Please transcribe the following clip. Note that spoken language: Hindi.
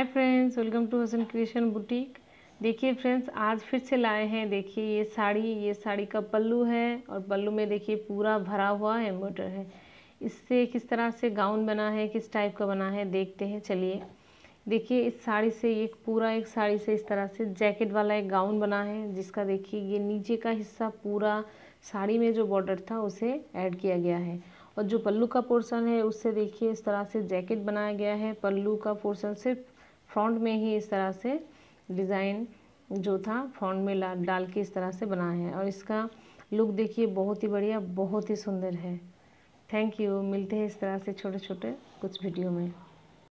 hi friends welcome to Hasan creation boutique देखिए फ्रेंड्स आज फिर से लाए हैं देखिए ये साड़ी ये साड़ी का पल्लू है और पल्लू में देखिए पूरा भरा हुआ एम्ब्रॉयडर है इससे किस तरह से गाउन बना है किस टाइप का बना है देखते हैं चलिए देखिए इस साड़ी से एक पूरा एक साड़ी से इस तरह से जैकेट वाला एक गाउन बना है जिसका देखिए ये नीचे का हिस्सा पूरा साड़ी में जो बॉर्डर था उसे ऐड किया गया है और जो पल्लू का पोर्शन है उससे देखिए इस तरह से जैकेट बनाया गया है पल्लू का पोर्शन सिर्फ फ्रंट में ही इस तरह से डिज़ाइन जो था फ्रंट में ला डाल के इस तरह से बनाए है और इसका लुक देखिए बहुत ही बढ़िया बहुत ही सुंदर है थैंक यू मिलते हैं इस तरह से छोटे छोटे कुछ वीडियो में